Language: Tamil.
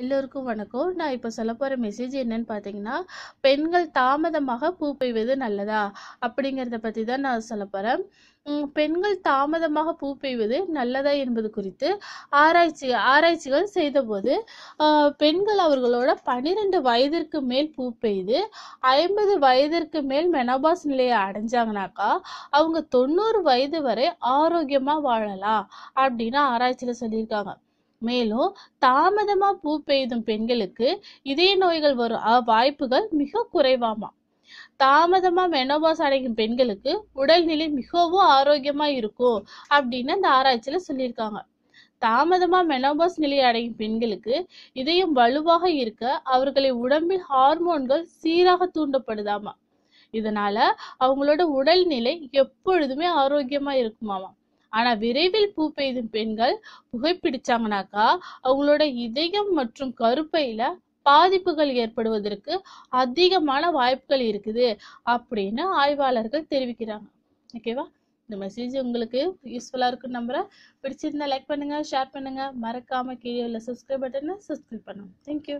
எல்லோருக்கும் வணக்கம் நான் இப்போ சொல்ல போகிற மெசேஜ் என்னன்னு பார்த்தீங்கன்னா பெண்கள் தாமதமாக பூ பெய்வது நல்லதா அப்படிங்கிறத பற்றி தான் நான் சொல்ல போகிறேன் பெண்கள் தாமதமாக பூ பெய்வது நல்லதா என்பது குறித்து ஆராய்ச்சி ஆராய்ச்சிகள் செய்தபோது பெண்கள் அவர்களோட பன்னிரெண்டு வயதிற்கு மேல் பூ பெய்து ஐம்பது வயதிற்கு மேல் மெனபாஸ் நிலையை அடைஞ்சாங்கனாக்கா அவங்க தொண்ணூறு வயது வரை ஆரோக்கியமாக வாழலாம் அப்படின்னு ஆராய்ச்சியில் சொல்லியிருக்காங்க மேலும் தாமதமா பூ பெய்தும் பெண்களுக்கு இதய நோய்கள் வரும் வாய்ப்புகள் மிக குறைவாமா தாமதமா மெனோபாஸ் அடையும் பெண்களுக்கு உடல்நிலை மிகவும் ஆரோக்கியமா இருக்கும் அப்படின்னு அந்த ஆராய்ச்சியில சொல்லியிருக்காங்க தாமதமா மெனோபாஸ் நிலை அடையும் பெண்களுக்கு இதயம் வலுவாக இருக்க அவர்களை உடம்பில் ஹார்மோன்கள் சீராக தூண்டப்படுதாமா இதனால அவங்களோட உடல்நிலை எப்பொழுதுமே ஆரோக்கியமா இருக்குமாமா ஆனா விரைவில் பூ பெய்தும் பெண்கள் புகைப்பிடிச்சாங்கனாக்கா அவங்களோட இதயம் மற்றும் கருப்பையில பாதிப்புகள் ஏற்படுவதற்கு அதிகமான வாய்ப்புகள் இருக்குது அப்படின்னு ஆய்வாளர்கள் தெரிவிக்கிறாங்க ஓகேவா இந்த மெசேஜ் உங்களுக்கு யூஸ்ஃபுல்லாக இருக்குன்னு நம்புகிறேன் பிடிச்சிருந்தா லைக் பண்ணுங்கள் ஷேர் பண்ணுங்கள் மறக்காமல் கீழே உள்ள சப்ஸ்கிரைப் பட்டனை சப்ஸ்கிரைப் பண்ணுங்கள் தேங்க்யூ